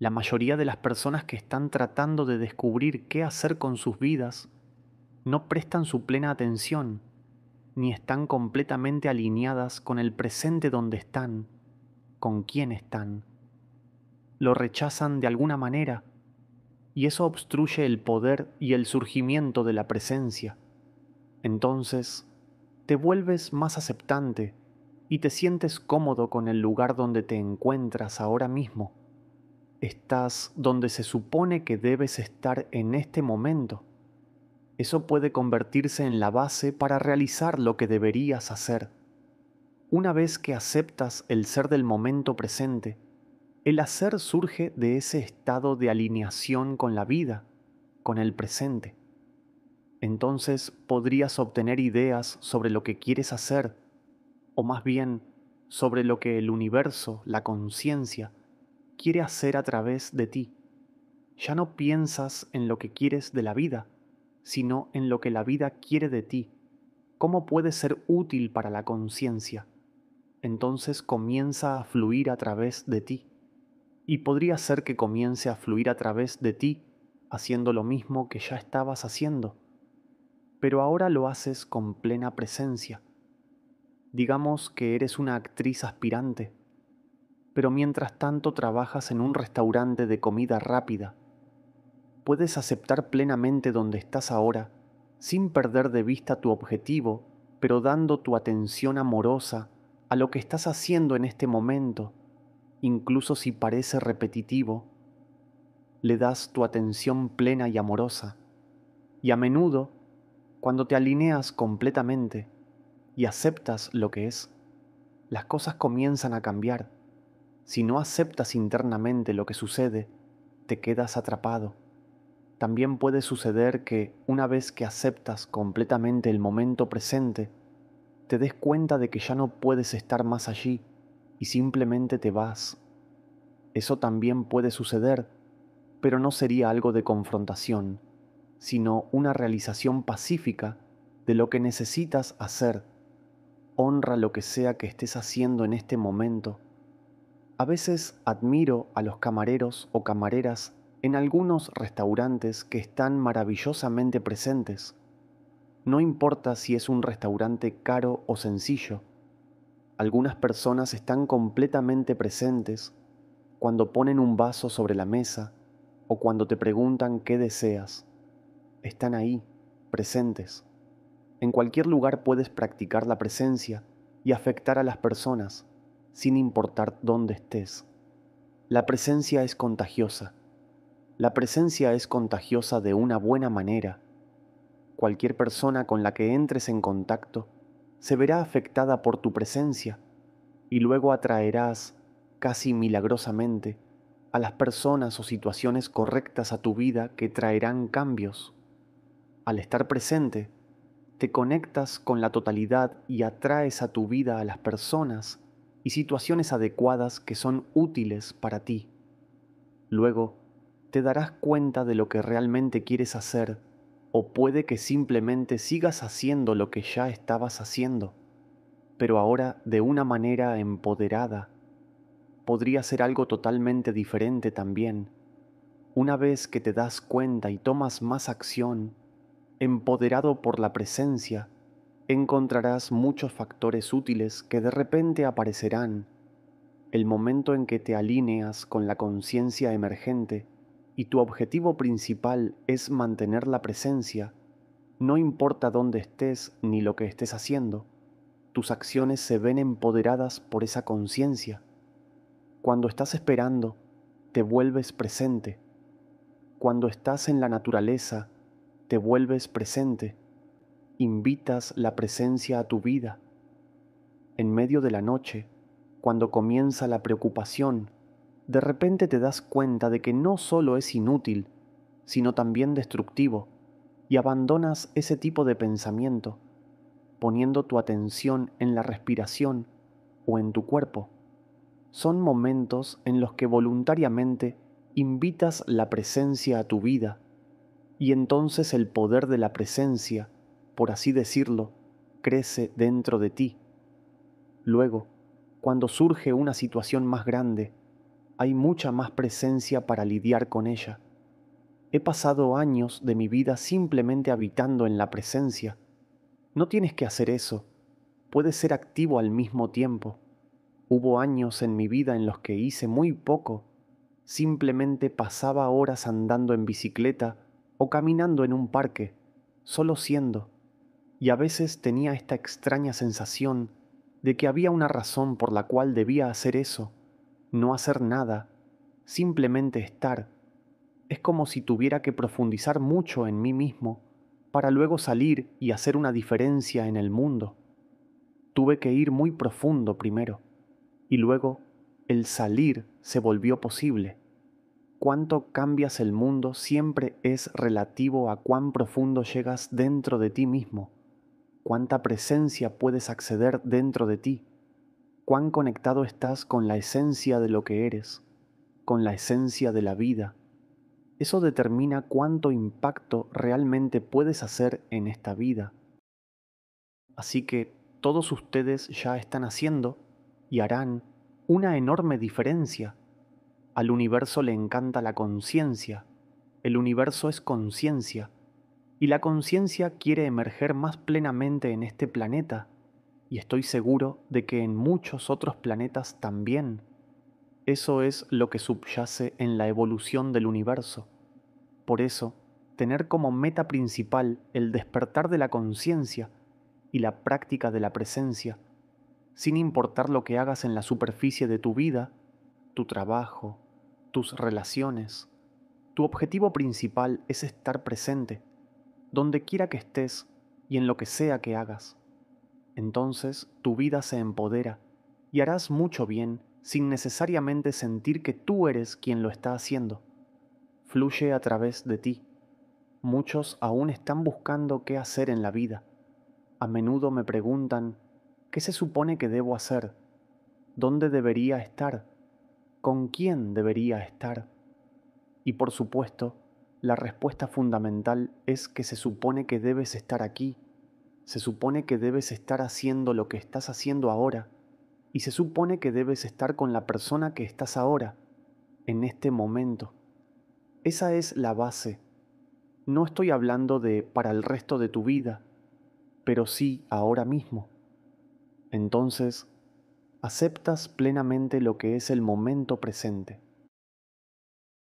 La mayoría de las personas que están tratando de descubrir qué hacer con sus vidas no prestan su plena atención ni están completamente alineadas con el presente donde están, con quién están. Lo rechazan de alguna manera y eso obstruye el poder y el surgimiento de la presencia. Entonces, te vuelves más aceptante y te sientes cómodo con el lugar donde te encuentras ahora mismo estás donde se supone que debes estar en este momento, eso puede convertirse en la base para realizar lo que deberías hacer. Una vez que aceptas el ser del momento presente, el hacer surge de ese estado de alineación con la vida, con el presente. Entonces podrías obtener ideas sobre lo que quieres hacer, o más bien sobre lo que el universo, la conciencia, quiere hacer a través de ti. Ya no piensas en lo que quieres de la vida, sino en lo que la vida quiere de ti, cómo puede ser útil para la conciencia. Entonces comienza a fluir a través de ti. Y podría ser que comience a fluir a través de ti haciendo lo mismo que ya estabas haciendo, pero ahora lo haces con plena presencia. Digamos que eres una actriz aspirante pero mientras tanto trabajas en un restaurante de comida rápida. Puedes aceptar plenamente donde estás ahora, sin perder de vista tu objetivo, pero dando tu atención amorosa a lo que estás haciendo en este momento, incluso si parece repetitivo. Le das tu atención plena y amorosa. Y a menudo, cuando te alineas completamente y aceptas lo que es, las cosas comienzan a cambiar si no aceptas internamente lo que sucede, te quedas atrapado. También puede suceder que, una vez que aceptas completamente el momento presente, te des cuenta de que ya no puedes estar más allí y simplemente te vas. Eso también puede suceder, pero no sería algo de confrontación, sino una realización pacífica de lo que necesitas hacer. Honra lo que sea que estés haciendo en este momento a veces admiro a los camareros o camareras en algunos restaurantes que están maravillosamente presentes. No importa si es un restaurante caro o sencillo, algunas personas están completamente presentes cuando ponen un vaso sobre la mesa o cuando te preguntan qué deseas. Están ahí, presentes. En cualquier lugar puedes practicar la presencia y afectar a las personas sin importar dónde estés. La presencia es contagiosa. La presencia es contagiosa de una buena manera. Cualquier persona con la que entres en contacto se verá afectada por tu presencia y luego atraerás, casi milagrosamente, a las personas o situaciones correctas a tu vida que traerán cambios. Al estar presente, te conectas con la totalidad y atraes a tu vida a las personas y situaciones adecuadas que son útiles para ti. Luego, te darás cuenta de lo que realmente quieres hacer o puede que simplemente sigas haciendo lo que ya estabas haciendo, pero ahora de una manera empoderada. Podría ser algo totalmente diferente también. Una vez que te das cuenta y tomas más acción, empoderado por la presencia, encontrarás muchos factores útiles que de repente aparecerán el momento en que te alineas con la conciencia emergente y tu objetivo principal es mantener la presencia, no importa dónde estés ni lo que estés haciendo, tus acciones se ven empoderadas por esa conciencia. Cuando estás esperando, te vuelves presente. Cuando estás en la naturaleza, te vuelves presente invitas la presencia a tu vida. En medio de la noche, cuando comienza la preocupación, de repente te das cuenta de que no solo es inútil, sino también destructivo, y abandonas ese tipo de pensamiento, poniendo tu atención en la respiración o en tu cuerpo. Son momentos en los que voluntariamente invitas la presencia a tu vida, y entonces el poder de la presencia por así decirlo, crece dentro de ti. Luego, cuando surge una situación más grande, hay mucha más presencia para lidiar con ella. He pasado años de mi vida simplemente habitando en la presencia. No tienes que hacer eso. Puedes ser activo al mismo tiempo. Hubo años en mi vida en los que hice muy poco. Simplemente pasaba horas andando en bicicleta o caminando en un parque, solo siendo y a veces tenía esta extraña sensación de que había una razón por la cual debía hacer eso, no hacer nada, simplemente estar. Es como si tuviera que profundizar mucho en mí mismo para luego salir y hacer una diferencia en el mundo. Tuve que ir muy profundo primero, y luego el salir se volvió posible. Cuánto cambias el mundo siempre es relativo a cuán profundo llegas dentro de ti mismo cuánta presencia puedes acceder dentro de ti, cuán conectado estás con la esencia de lo que eres, con la esencia de la vida. Eso determina cuánto impacto realmente puedes hacer en esta vida. Así que todos ustedes ya están haciendo y harán una enorme diferencia. Al universo le encanta la conciencia. El universo es conciencia y la conciencia quiere emerger más plenamente en este planeta, y estoy seguro de que en muchos otros planetas también. Eso es lo que subyace en la evolución del universo. Por eso, tener como meta principal el despertar de la conciencia y la práctica de la presencia, sin importar lo que hagas en la superficie de tu vida, tu trabajo, tus relaciones, tu objetivo principal es estar presente donde quiera que estés y en lo que sea que hagas. Entonces tu vida se empodera y harás mucho bien sin necesariamente sentir que tú eres quien lo está haciendo. Fluye a través de ti. Muchos aún están buscando qué hacer en la vida. A menudo me preguntan, ¿qué se supone que debo hacer? ¿Dónde debería estar? ¿Con quién debería estar? Y por supuesto, la respuesta fundamental es que se supone que debes estar aquí, se supone que debes estar haciendo lo que estás haciendo ahora, y se supone que debes estar con la persona que estás ahora, en este momento. Esa es la base. No estoy hablando de para el resto de tu vida, pero sí ahora mismo. Entonces, aceptas plenamente lo que es el momento presente.